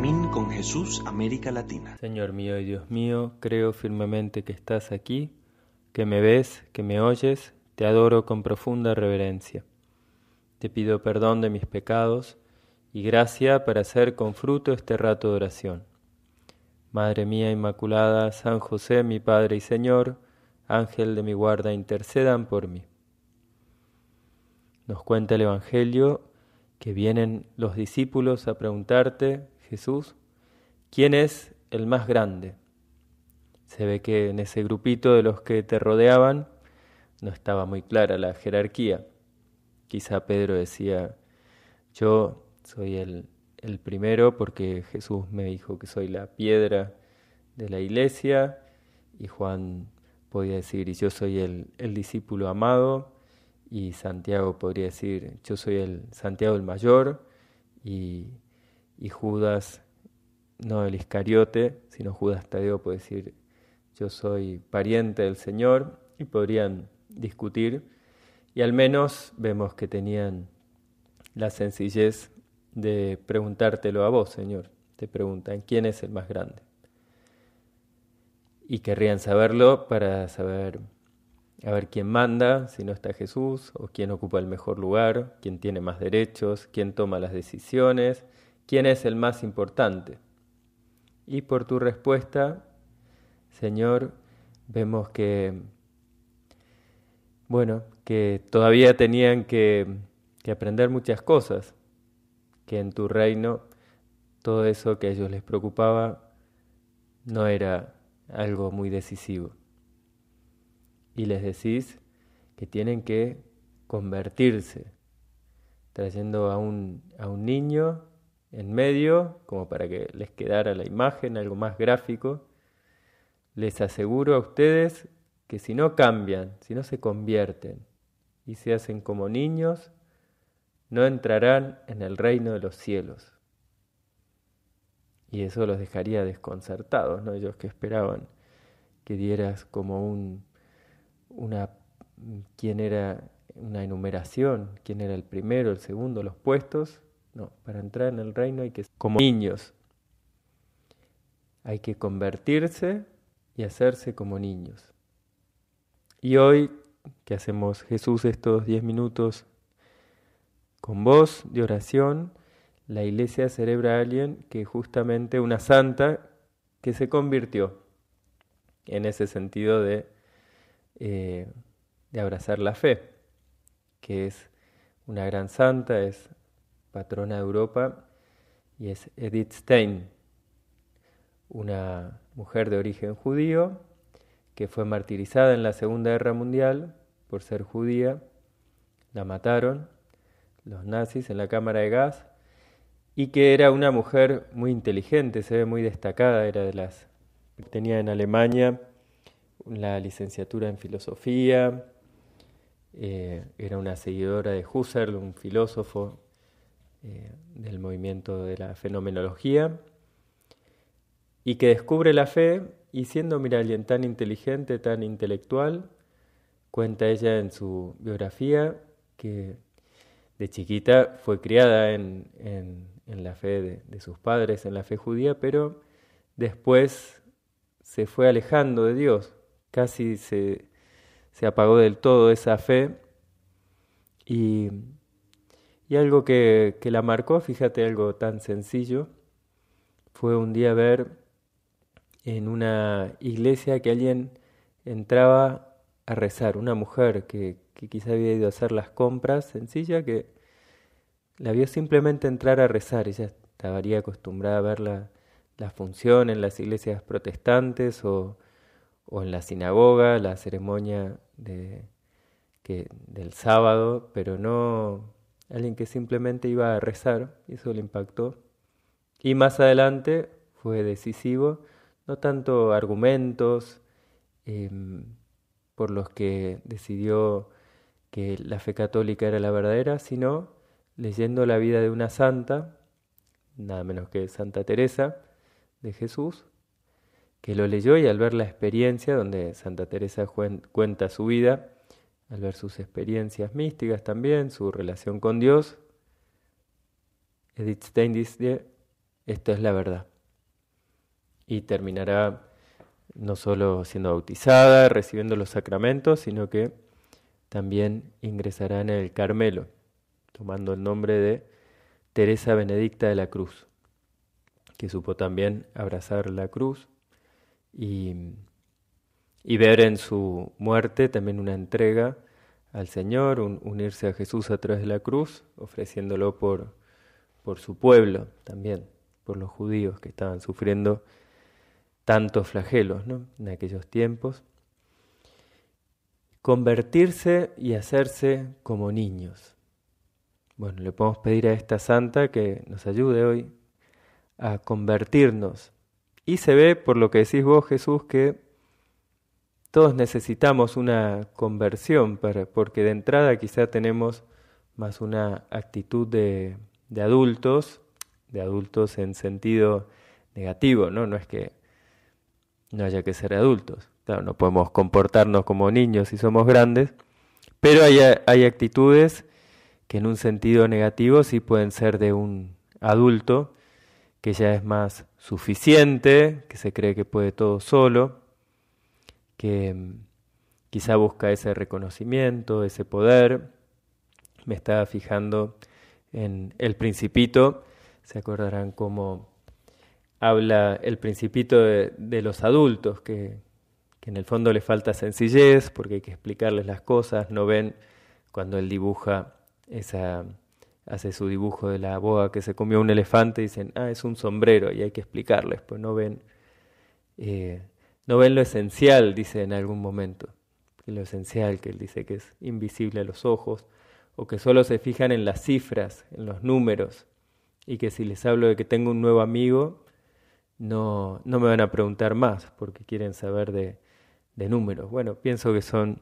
Min con Jesús, América Latina. Señor mío y Dios mío, creo firmemente que estás aquí, que me ves, que me oyes, te adoro con profunda reverencia. Te pido perdón de mis pecados y gracia para hacer con fruto este rato de oración. Madre mía Inmaculada, San José, mi Padre y Señor, Ángel de mi guarda, intercedan por mí. Nos cuenta el Evangelio que vienen los discípulos a preguntarte Jesús, ¿quién es el más grande? Se ve que en ese grupito de los que te rodeaban no estaba muy clara la jerarquía. Quizá Pedro decía, yo soy el, el primero porque Jesús me dijo que soy la piedra de la iglesia y Juan podía decir, yo soy el, el discípulo amado y Santiago podría decir, yo soy el Santiago el mayor y y Judas, no el Iscariote, sino Judas Tadeo puede decir, yo soy pariente del Señor, y podrían discutir, y al menos vemos que tenían la sencillez de preguntártelo a vos, Señor. Te preguntan, ¿quién es el más grande? Y querrían saberlo para saber a ver quién manda, si no está Jesús, o quién ocupa el mejor lugar, quién tiene más derechos, quién toma las decisiones, ¿Quién es el más importante? Y por tu respuesta, Señor, vemos que, bueno, que todavía tenían que, aprender muchas cosas, que en tu reino todo eso que a ellos les preocupaba no era algo muy decisivo. Y les decís que tienen que convertirse, trayendo a un, a un niño en medio, como para que les quedara la imagen, algo más gráfico, les aseguro a ustedes que si no cambian, si no se convierten y se hacen como niños, no entrarán en el reino de los cielos. Y eso los dejaría desconcertados, ¿no? Ellos que esperaban que dieras como un, una, quién era una enumeración, quién era el primero, el segundo, los puestos, no, para entrar en el reino hay que ser como niños. Hay que convertirse y hacerse como niños. Y hoy, que hacemos Jesús estos 10 minutos con voz de oración, la iglesia celebra a alguien que justamente una santa que se convirtió en ese sentido de, eh, de abrazar la fe, que es una gran santa, es patrona de Europa, y es Edith Stein, una mujer de origen judío que fue martirizada en la Segunda Guerra Mundial por ser judía. La mataron los nazis en la cámara de gas y que era una mujer muy inteligente, se ve muy destacada, era de las tenía en Alemania la licenciatura en filosofía, eh, era una seguidora de Husserl, un filósofo eh, del movimiento de la fenomenología, y que descubre la fe y siendo alguien tan inteligente, tan intelectual, cuenta ella en su biografía que de chiquita fue criada en, la fe de, sus padres, en la fe judía, pero después se fue alejando de Dios, casi se, se apagó del todo esa fe y y algo que, que la marcó, fíjate, algo tan sencillo, fue un día ver en una iglesia que alguien entraba a rezar, una mujer que, quizá había ido a hacer las compras, sencilla, que la vio simplemente entrar a rezar. Ella estaría acostumbrada a ver la, función en las iglesias protestantes o, o en la sinagoga, la ceremonia de, que, del sábado, pero no, alguien que simplemente iba a rezar, y eso le impactó. Y más adelante fue decisivo, no tanto argumentos em, por los que decidió que la fe católica era la verdadera, sino leyendo la vida de una santa, nada menos que Santa Teresa de Jesús, que lo leyó y al ver la experiencia donde Santa Teresa cuenta su vida, al ver sus experiencias místicas también, su relación con Dios, Edith Stein dice, esta es la verdad. Y terminará no solo siendo bautizada, recibiendo los sacramentos, sino que también ingresará en el Carmelo, tomando el nombre de Teresa Benedicta de la Cruz, que supo también abrazar la cruz y y ver en su muerte también una entrega al Señor, un, unirse a Jesús a través de la cruz, ofreciéndolo por, por su pueblo también, por los judíos que estaban sufriendo tantos flagelos ¿no? en aquellos tiempos. Convertirse y hacerse como niños. Bueno, le podemos pedir a esta santa que nos ayude hoy a convertirnos. Y se ve, por lo que decís vos, Jesús, que todos necesitamos una conversión, porque de entrada quizá tenemos más una actitud de, adultos, de adultos en sentido negativo, ¿no? es que no haya que ser adultos. no podemos comportarnos como niños si somos grandes, pero hay actitudes que en un sentido negativo sí pueden ser de un adulto que ya es más suficiente, que se cree que puede todo solo, que mm, quizá busca ese reconocimiento, ese poder. Me estaba fijando en el principito, se acordarán cómo habla el principito de, los adultos, que, que en el fondo le falta sencillez porque hay que explicarles las cosas, no ven cuando él dibuja esa hace su dibujo de la boa que se comió un elefante, dicen, ah, es un sombrero y hay que explicarles, pues no ven eh, no ven lo esencial, dice en algún momento, lo esencial que él dice que es invisible a los ojos, o que solo se fijan en las cifras, en los números, y que si les hablo de que tengo un nuevo amigo, no, no me van a preguntar más porque quieren saber de, de números. Bueno, pienso que son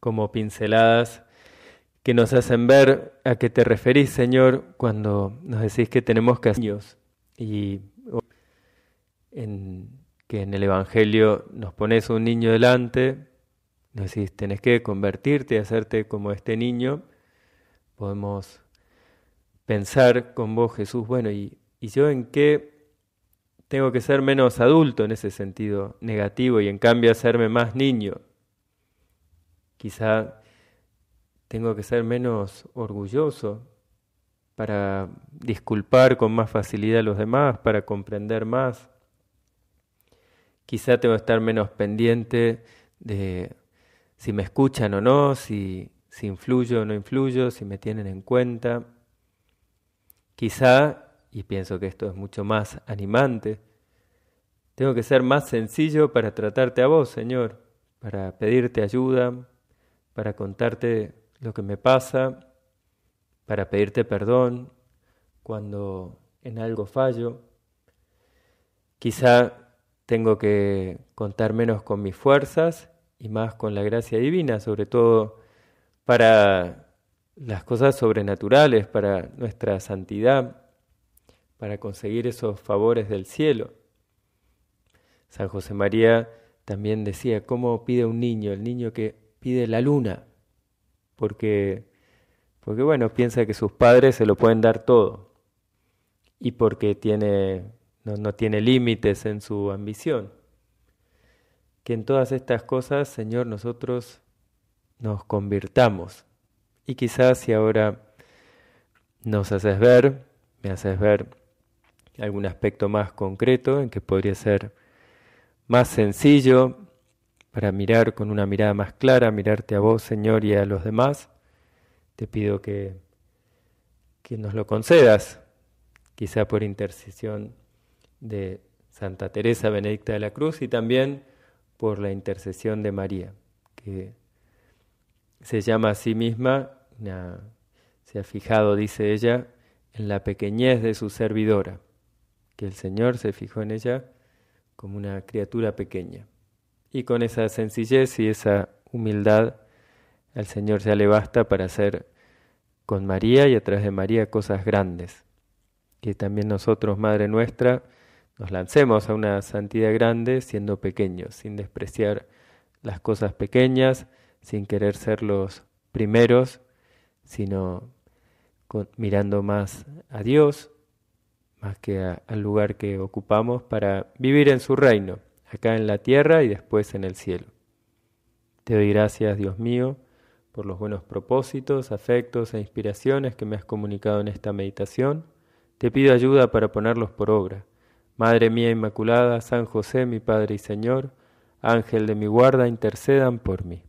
como pinceladas que nos hacen ver a qué te referís, Señor, cuando nos decís que tenemos que y en, que en el Evangelio nos pones un niño delante, nos decís, tenés que convertirte y hacerte como este niño, podemos pensar con vos, Jesús, bueno, ¿y, y yo en qué tengo que ser menos adulto en ese sentido negativo y en cambio hacerme más niño? Quizá tengo que ser menos orgulloso para disculpar con más facilidad a los demás, para comprender más Quizá tengo que estar menos pendiente de si me escuchan o no, si, si influyo o no influyo, si me tienen en cuenta. Quizá, y pienso que esto es mucho más animante, tengo que ser más sencillo para tratarte a vos, Señor, para pedirte ayuda, para contarte lo que me pasa, para pedirte perdón cuando en algo fallo. Quizá tengo que contar menos con mis fuerzas y más con la gracia divina, sobre todo para las cosas sobrenaturales, para nuestra santidad, para conseguir esos favores del cielo. San José María también decía, ¿cómo pide un niño? El niño que pide la luna, porque, porque bueno, piensa que sus padres se lo pueden dar todo y porque tiene no, tiene límites en su ambición. Que en todas estas cosas, Señor, nosotros nos convirtamos. Y quizás si ahora nos haces ver, me haces ver algún aspecto más concreto en que podría ser más sencillo para mirar con una mirada más clara, mirarte a vos, Señor, y a los demás. Te pido que, que nos lo concedas, quizá por intercesión de Santa Teresa Benedicta de la Cruz y también por la intercesión de María, que se llama a sí misma, se ha fijado, dice ella, en la pequeñez de su servidora, que el Señor se fijó en ella como una criatura pequeña. Y con esa sencillez y esa humildad, al Señor se le basta para hacer con María y atrás de María cosas grandes. Que también nosotros, Madre nuestra, nos lancemos a una santidad grande siendo pequeños, sin despreciar las cosas pequeñas, sin querer ser los primeros, sino mirando más a Dios, más que al lugar que ocupamos para vivir en su reino, acá en la tierra y después en el cielo. Te doy gracias, Dios mío, por los buenos propósitos, afectos e inspiraciones que me has comunicado en esta meditación. Te pido ayuda para ponerlos por obra Madre mía Inmaculada, San José, mi Padre y Señor, Ángel de mi guarda, intercedan por mí.